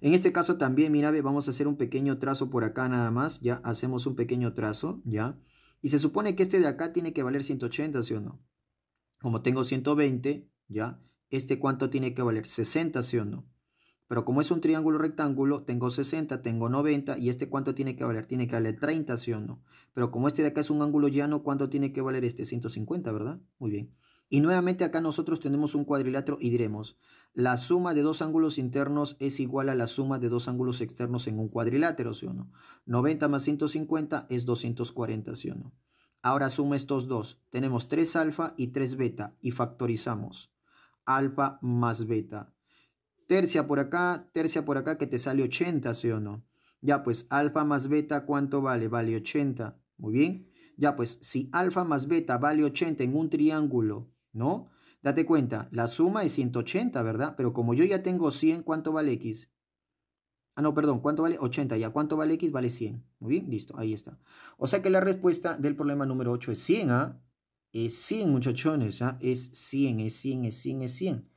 En este caso también, mira, vamos a hacer un pequeño trazo por acá nada más, ya hacemos un pequeño trazo, ya. Y se supone que este de acá tiene que valer 180, ¿sí o no? Como tengo 120, ya, este cuánto tiene que valer 60, ¿sí o no? Pero como es un triángulo rectángulo, tengo 60, tengo 90, y este cuánto tiene que valer? Tiene que valer 30, ¿sí o no? Pero como este de acá es un ángulo llano, ¿cuánto tiene que valer este? 150, ¿verdad? Muy bien. Y nuevamente acá nosotros tenemos un cuadrilátero y diremos, la suma de dos ángulos internos es igual a la suma de dos ángulos externos en un cuadrilátero, ¿sí o no? 90 más 150 es 240, ¿sí o no? Ahora suma estos dos. Tenemos 3 alfa y 3 beta y factorizamos. Alfa más beta. Tercia por acá, tercia por acá que te sale 80, ¿sí o no? Ya pues, alfa más beta, ¿cuánto vale? Vale 80. Muy bien. Ya pues, si alfa más beta vale 80 en un triángulo ¿no? Date cuenta, la suma es 180, ¿verdad? Pero como yo ya tengo 100, ¿cuánto vale x? Ah, no, perdón, ¿cuánto vale? 80, ya, ¿cuánto vale x? Vale 100. Muy bien, listo, ahí está. O sea que la respuesta del problema número 8 es 100, ¿ah? Es 100, muchachones, ¿ah? Es 100, es 100, es 100, es 100.